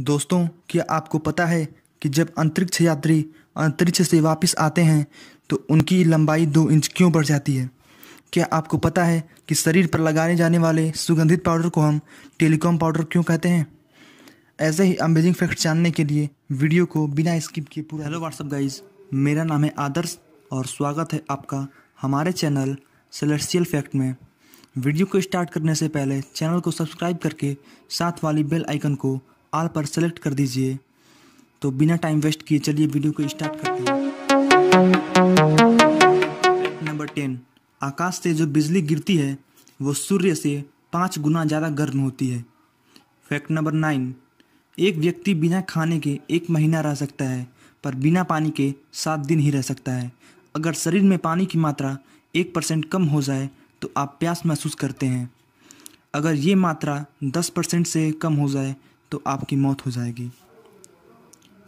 दोस्तों क्या आपको पता है कि जब अंतरिक्ष यात्री अंतरिक्ष से वापस आते हैं तो उनकी लंबाई दो इंच क्यों बढ़ जाती है क्या आपको पता है कि शरीर पर लगाने जाने वाले सुगंधित पाउडर को हम टेलीकॉम पाउडर क्यों कहते हैं ऐसे ही अमेजिंग फैक्ट जानने के लिए वीडियो को बिना स्किप किए पूरा हेलो व्हाट्सअप गाइज मेरा नाम है आदर्श और स्वागत है आपका हमारे चैनल सेलेक्सियल फैक्ट में वीडियो को स्टार्ट करने से पहले चैनल को सब्सक्राइब करके साथ वाली बेल आइकन को आल पर सेलेक्ट कर दीजिए तो बिना टाइम वेस्ट किए चलिए वीडियो को स्टार्ट करते हैं नंबर टेन आकाश से जो बिजली गिरती है वो सूर्य से पाँच गुना ज़्यादा गर्म होती है फैक्ट नंबर नाइन एक व्यक्ति बिना खाने के एक महीना रह सकता है पर बिना पानी के सात दिन ही रह सकता है अगर शरीर में पानी की मात्रा एक परसेंट कम हो जाए तो आप प्यास महसूस करते हैं अगर ये मात्रा दस परसेंट से कम हो जाए तो आपकी मौत हो जाएगी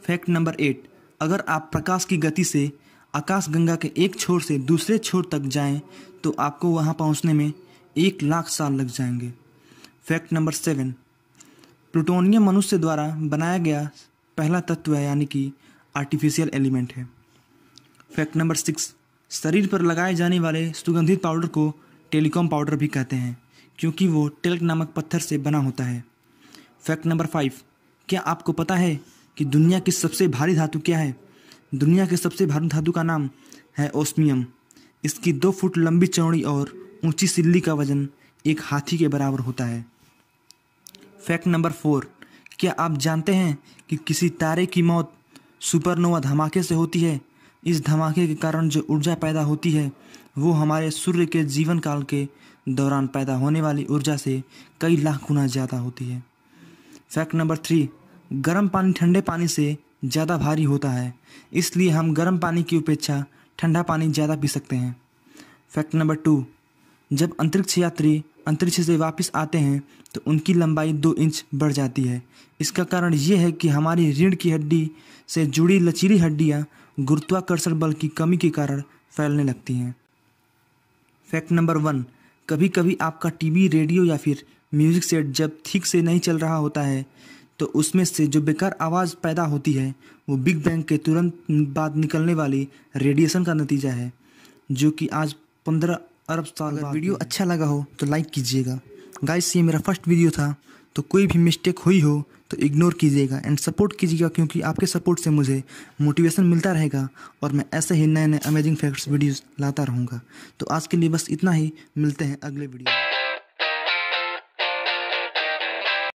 फैक्ट नंबर एट अगर आप प्रकाश की गति से आकाशगंगा के एक छोर से दूसरे छोर तक जाएं तो आपको वहां पहुंचने में एक लाख साल लग जाएंगे फैक्ट नंबर सेवन प्लूटोनियम मनुष्य द्वारा बनाया गया पहला तत्व है यानी कि आर्टिफिशियल एलिमेंट है फैक्ट नंबर सिक्स शरीर पर लगाए जाने वाले सुगंधित पाउडर को टेलीकॉम पाउडर भी कहते हैं क्योंकि वो टेल्क नामक पत्थर से बना होता है फैक्ट नंबर फाइव क्या आपको पता है कि दुनिया की सबसे भारी धातु क्या है दुनिया के सबसे भारी धातु का नाम है ओस्मियम इसकी दो फुट लंबी चौड़ी और ऊंची सिल्ली का वजन एक हाथी के बराबर होता है फैक्ट नंबर फोर क्या आप जानते हैं कि किसी तारे की मौत सुपरनोवा धमाके से होती है इस धमाके के कारण जो ऊर्जा पैदा होती है वो हमारे सूर्य के जीवन काल के दौरान पैदा होने वाली ऊर्जा से कई लाख गुना ज़्यादा होती है फैक्ट नंबर थ्री गर्म पानी ठंडे पानी से ज़्यादा भारी होता है इसलिए हम गर्म पानी की अपेक्षा ठंडा पानी ज़्यादा पी सकते हैं फैक्ट नंबर टू जब अंतरिक्ष यात्री अंतरिक्ष से वापस आते हैं तो उनकी लंबाई दो इंच बढ़ जाती है इसका कारण ये है कि हमारी रीढ़ की हड्डी से जुड़ी लचीली हड्डियाँ गुरुत्वाकर्षण बल की कमी के कारण फैलने लगती हैं फैक्ट नंबर वन कभी कभी आपका टीवी रेडियो या फिर म्यूज़िक सेट जब ठीक से नहीं चल रहा होता है तो उसमें से जो बेकार आवाज़ पैदा होती है वो बिग बैंग के तुरंत बाद निकलने वाली रेडिएशन का नतीजा है जो कि आज पंद्रह अरब साल अगर वीडियो अच्छा लगा हो तो लाइक कीजिएगा गाइस ये मेरा फर्स्ट वीडियो था तो कोई भी मिस्टेक हुई हो तो इग्नोर कीजिएगा एंड सपोर्ट कीजिएगा क्योंकि आपके सपोर्ट से मुझे मोटिवेशन मिलता रहेगा और मैं ऐसे ही नए नए अमेजिंग फैक्ट्स वीडियोस लाता रहूँगा तो आज के लिए बस इतना ही मिलते हैं अगले वीडियो